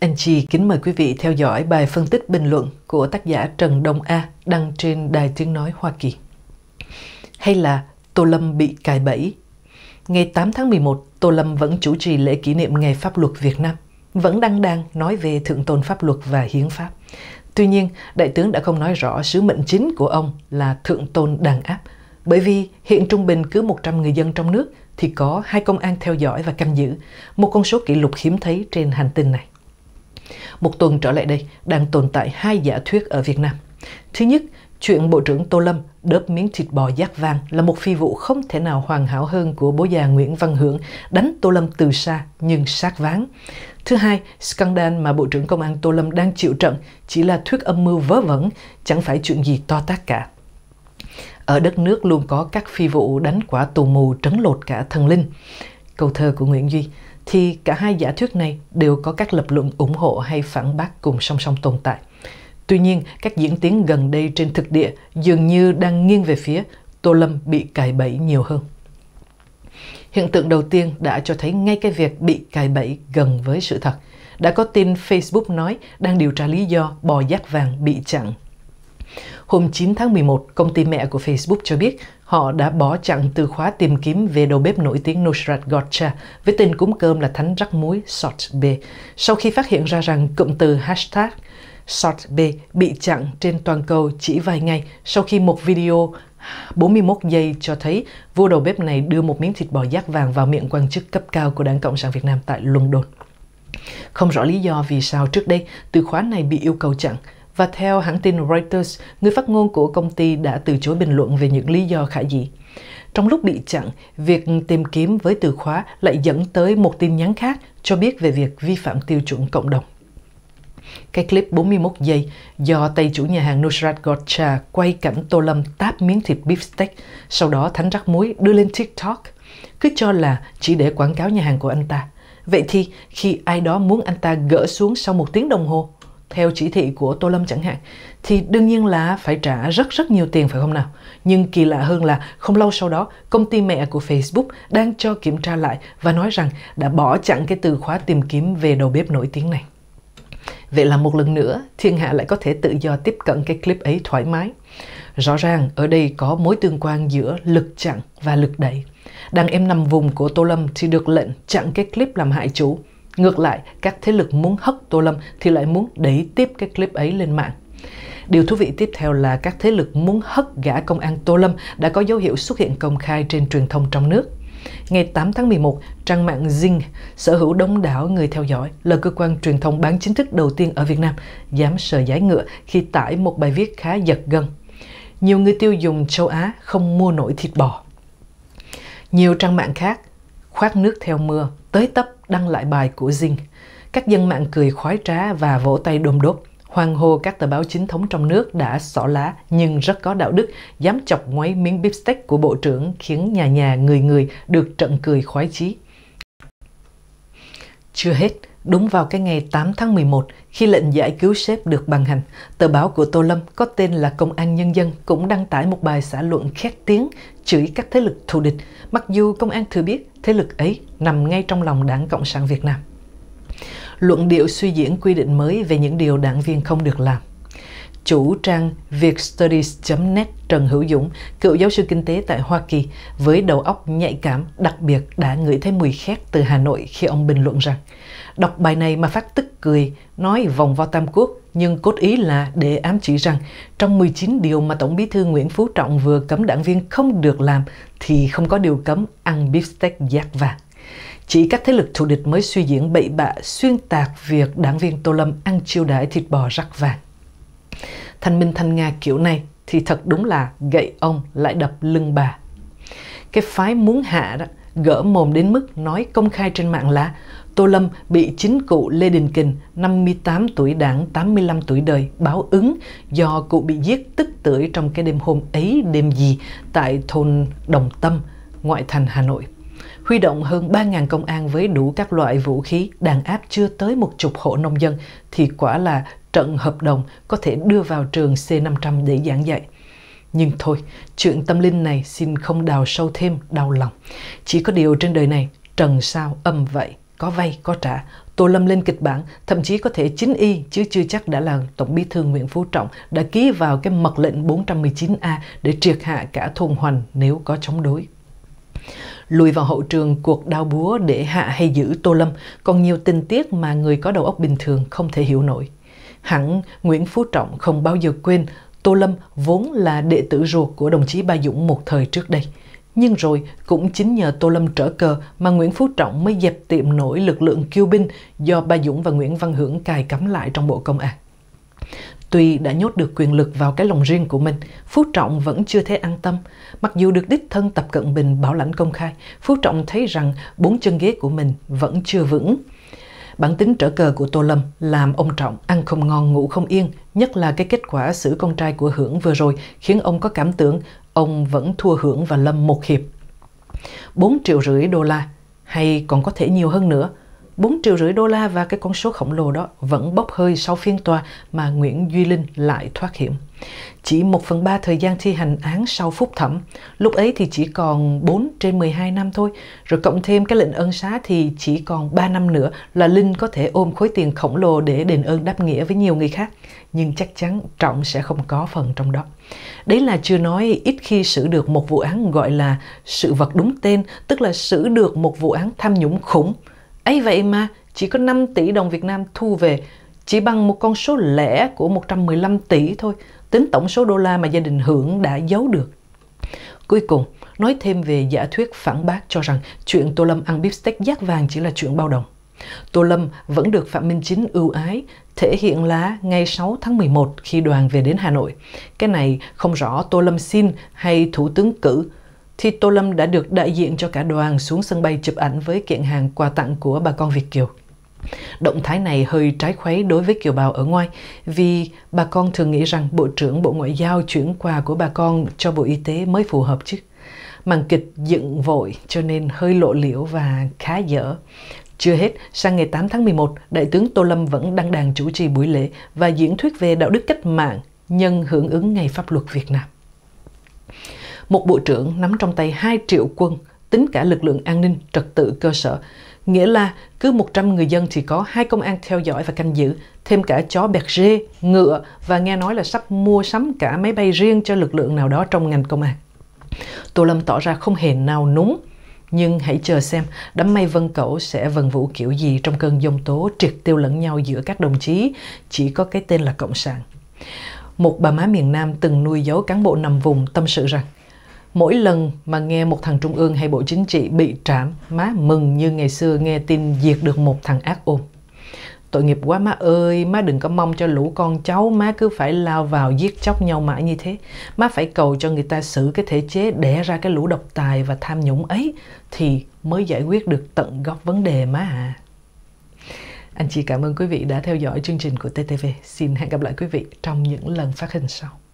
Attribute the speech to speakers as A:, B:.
A: Anh Chi kính mời quý vị theo dõi bài phân tích bình luận của tác giả Trần Đông A đăng trên Đài Tiếng Nói Hoa Kỳ. Hay là Tô Lâm bị cài bẫy? Ngày 8 tháng 11, Tô Lâm vẫn chủ trì lễ kỷ niệm Ngày Pháp luật Việt Nam, vẫn đăng đang nói về Thượng tôn Pháp luật và Hiến pháp. Tuy nhiên, đại tướng đã không nói rõ sứ mệnh chính của ông là thượng tôn đàn áp, bởi vì hiện trung bình cứ 100 người dân trong nước thì có hai công an theo dõi và canh giữ, một con số kỷ lục hiếm thấy trên hành tinh này. Một tuần trở lại đây, đang tồn tại hai giả thuyết ở Việt Nam. Thứ nhất, Chuyện Bộ trưởng Tô Lâm đớp miếng thịt bò giác vàng là một phi vụ không thể nào hoàn hảo hơn của bố già Nguyễn Văn Hưởng đánh Tô Lâm từ xa nhưng sát ván. Thứ hai, scandal mà Bộ trưởng Công an Tô Lâm đang chịu trận chỉ là thuyết âm mưu vớ vẩn, chẳng phải chuyện gì to tác cả. Ở đất nước luôn có các phi vụ đánh quả tù mù trấn lột cả thần linh. Câu thơ của Nguyễn Duy, thì cả hai giả thuyết này đều có các lập luận ủng hộ hay phản bác cùng song song tồn tại. Tuy nhiên, các diễn tiến gần đây trên thực địa dường như đang nghiêng về phía Tô Lâm bị cài bẫy nhiều hơn. Hiện tượng đầu tiên đã cho thấy ngay cái việc bị cài bẫy gần với sự thật. Đã có tin Facebook nói đang điều tra lý do bò giác vàng bị chặn. Hôm 9 tháng 11, công ty mẹ của Facebook cho biết họ đã bỏ chặn từ khóa tìm kiếm về đầu bếp nổi tiếng Nosrat Gotcha với tên cúng cơm là thánh rắc muối sot B. Sau khi phát hiện ra rằng cụm từ hashtag Short B bị chặn trên toàn cầu chỉ vài ngày sau khi một video 41 giây cho thấy vua đầu bếp này đưa một miếng thịt bò giác vàng vào miệng quan chức cấp cao của đảng Cộng sản Việt Nam tại London. Không rõ lý do vì sao trước đây từ khóa này bị yêu cầu chặn, và theo hãng tin Reuters, người phát ngôn của công ty đã từ chối bình luận về những lý do khả dĩ. Trong lúc bị chặn, việc tìm kiếm với từ khóa lại dẫn tới một tin nhắn khác cho biết về việc vi phạm tiêu chuẩn cộng đồng. Cái clip 41 giây do tay chủ nhà hàng Nusrat Gotcha quay cảnh Tô Lâm táp miếng thịt beefsteak, sau đó thánh rắc muối đưa lên TikTok. Cứ cho là chỉ để quảng cáo nhà hàng của anh ta. Vậy thì khi ai đó muốn anh ta gỡ xuống sau một tiếng đồng hồ, theo chỉ thị của Tô Lâm chẳng hạn, thì đương nhiên là phải trả rất rất nhiều tiền phải không nào? Nhưng kỳ lạ hơn là không lâu sau đó, công ty mẹ của Facebook đang cho kiểm tra lại và nói rằng đã bỏ chặn cái từ khóa tìm kiếm về đầu bếp nổi tiếng này. Vậy là một lần nữa, thiên hạ lại có thể tự do tiếp cận cái clip ấy thoải mái. Rõ ràng ở đây có mối tương quan giữa lực chặn và lực đẩy. Đàn em nằm vùng của Tô Lâm thì được lệnh chặn cái clip làm hại chủ. Ngược lại, các thế lực muốn hất Tô Lâm thì lại muốn đẩy tiếp cái clip ấy lên mạng. Điều thú vị tiếp theo là các thế lực muốn hất gã công an Tô Lâm đã có dấu hiệu xuất hiện công khai trên truyền thông trong nước. Ngày 8 tháng 11, trang mạng Zing sở hữu đông đảo người theo dõi là cơ quan truyền thông bán chính thức đầu tiên ở Việt Nam dám sờ giải ngựa khi tải một bài viết khá giật gân. Nhiều người tiêu dùng châu Á không mua nổi thịt bò. Nhiều trang mạng khác khoát nước theo mưa, tới tấp đăng lại bài của Zing. Các dân mạng cười khoái trá và vỗ tay đôm đốt. Hoàng hô các tờ báo chính thống trong nước đã xỏ lá nhưng rất có đạo đức, dám chọc ngoáy miếng bipsteck của bộ trưởng khiến nhà nhà người người được trận cười khoái chí. Chưa hết, đúng vào cái ngày 8 tháng 11 khi lệnh giải cứu sếp được ban hành, tờ báo của Tô Lâm có tên là Công an Nhân dân cũng đăng tải một bài xã luận khét tiếng chửi các thế lực thù địch, mặc dù công an thừa biết thế lực ấy nằm ngay trong lòng đảng Cộng sản Việt Nam luận điệu suy diễn quy định mới về những điều đảng viên không được làm. Chủ trang vietstudies.net Trần Hữu Dũng, cựu giáo sư kinh tế tại Hoa Kỳ, với đầu óc nhạy cảm đặc biệt đã ngửi thấy mùi khét từ Hà Nội khi ông bình luận rằng Đọc bài này mà phát tức cười, nói vòng vào Tam Quốc nhưng cốt ý là để ám chỉ rằng trong 19 điều mà Tổng bí thư Nguyễn Phú Trọng vừa cấm đảng viên không được làm thì không có điều cấm ăn beefsteak giác vàng. Chỉ các thế lực thù địch mới suy diễn bậy bạ xuyên tạc việc đảng viên Tô Lâm ăn chiêu đãi thịt bò rắc vàng. Thanh Minh Thanh Nga kiểu này thì thật đúng là gậy ông lại đập lưng bà. Cái phái muốn hạ đó gỡ mồm đến mức nói công khai trên mạng là Tô Lâm bị chính cụ Lê Đình Kình, 58 tuổi đảng, 85 tuổi đời, báo ứng do cụ bị giết tức tưởi trong cái đêm hôm ấy đêm gì tại thôn Đồng Tâm, ngoại thành Hà Nội huy động hơn 3.000 công an với đủ các loại vũ khí đàn áp chưa tới một chục hộ nông dân thì quả là trận hợp đồng có thể đưa vào trường C500 để giảng dạy. Nhưng thôi, chuyện tâm linh này xin không đào sâu thêm đau lòng. Chỉ có điều trên đời này, trần sao âm vậy, có vay có trả. Tô Lâm lên kịch bản, thậm chí có thể chính y chứ chưa chắc đã là Tổng bí thư Nguyễn Phú Trọng đã ký vào cái mật lệnh 419A để triệt hạ cả thôn hoành nếu có chống đối lùi vào hậu trường cuộc đao búa để hạ hay giữ Tô Lâm còn nhiều tình tiết mà người có đầu óc bình thường không thể hiểu nổi. Hẳn Nguyễn Phú Trọng không bao giờ quên Tô Lâm vốn là đệ tử ruột của đồng chí Ba Dũng một thời trước đây. Nhưng rồi cũng chính nhờ Tô Lâm trở cờ mà Nguyễn Phú Trọng mới dẹp tiệm nổi lực lượng kiêu binh do Ba Dũng và Nguyễn Văn Hưởng cài cắm lại trong bộ công an. Tuy đã nhốt được quyền lực vào cái lồng riêng của mình, Phú Trọng vẫn chưa thể an tâm. Mặc dù được đích thân Tập Cận Bình bảo lãnh công khai, Phú Trọng thấy rằng bốn chân ghế của mình vẫn chưa vững. Bản tính trở cờ của Tô Lâm làm ông Trọng ăn không ngon ngủ không yên, nhất là cái kết quả xử con trai của Hưởng vừa rồi khiến ông có cảm tưởng ông vẫn thua Hưởng và Lâm một hiệp. 4 triệu rưỡi đô la hay còn có thể nhiều hơn nữa – 4 triệu rưỡi đô la và cái con số khổng lồ đó vẫn bốc hơi sau phiên tòa mà Nguyễn Duy Linh lại thoát hiểm. Chỉ 1 phần 3 thời gian thi hành án sau phúc thẩm, lúc ấy thì chỉ còn 4 trên 12 năm thôi, rồi cộng thêm cái lệnh ân xá thì chỉ còn 3 năm nữa là Linh có thể ôm khối tiền khổng lồ để đền ơn đáp nghĩa với nhiều người khác, nhưng chắc chắn Trọng sẽ không có phần trong đó. Đấy là chưa nói ít khi xử được một vụ án gọi là sự vật đúng tên, tức là xử được một vụ án tham nhũng khủng, ấy vậy mà chỉ có 5 tỷ đồng Việt Nam thu về chỉ bằng một con số lẻ của 115 tỷ thôi, tính tổng số đô la mà gia đình hưởng đã giấu được. Cuối cùng, nói thêm về giả thuyết phản bác cho rằng chuyện Tô Lâm ăn beefsteak giác vàng chỉ là chuyện bao đồng. Tô Lâm vẫn được Phạm Minh Chính ưu ái, thể hiện là ngày 6 tháng 11 khi đoàn về đến Hà Nội. Cái này không rõ Tô Lâm xin hay Thủ tướng cử, thì Tô Lâm đã được đại diện cho cả đoàn xuống sân bay chụp ảnh với kiện hàng quà tặng của bà con Việt Kiều. Động thái này hơi trái khuấy đối với kiều bào ở ngoài vì bà con thường nghĩ rằng Bộ trưởng Bộ Ngoại giao chuyển quà của bà con cho Bộ Y tế mới phù hợp chứ. Màn kịch dựng vội cho nên hơi lộ liễu và khá dở. Chưa hết, sang ngày 8 tháng 11, Đại tướng Tô Lâm vẫn đăng đàn chủ trì buổi lễ và diễn thuyết về đạo đức cách mạng nhân hưởng ứng Ngày Pháp luật Việt Nam một bộ trưởng nắm trong tay 2 triệu quân, tính cả lực lượng an ninh, trật tự cơ sở. Nghĩa là cứ 100 người dân thì có hai công an theo dõi và canh giữ, thêm cả chó bẹt rê, ngựa và nghe nói là sắp mua sắm cả máy bay riêng cho lực lượng nào đó trong ngành công an. Tô Lâm tỏ ra không hề nào núng, nhưng hãy chờ xem đám mây vân cẩu sẽ vần vũ kiểu gì trong cơn dông tố triệt tiêu lẫn nhau giữa các đồng chí, chỉ có cái tên là Cộng sản. Một bà má miền Nam từng nuôi dấu cán bộ nằm vùng tâm sự rằng mỗi lần mà nghe một thằng trung ương hay bộ chính trị bị trảm má mừng như ngày xưa nghe tin diệt được một thằng ác ôn tội nghiệp quá má ơi má đừng có mong cho lũ con cháu má cứ phải lao vào giết chóc nhau mãi như thế má phải cầu cho người ta xử cái thể chế đẻ ra cái lũ độc tài và tham nhũng ấy thì mới giải quyết được tận gốc vấn đề má à anh chị cảm ơn quý vị đã theo dõi chương trình của TTV. Xin hẹn gặp lại quý vị trong những lần phát hình sau.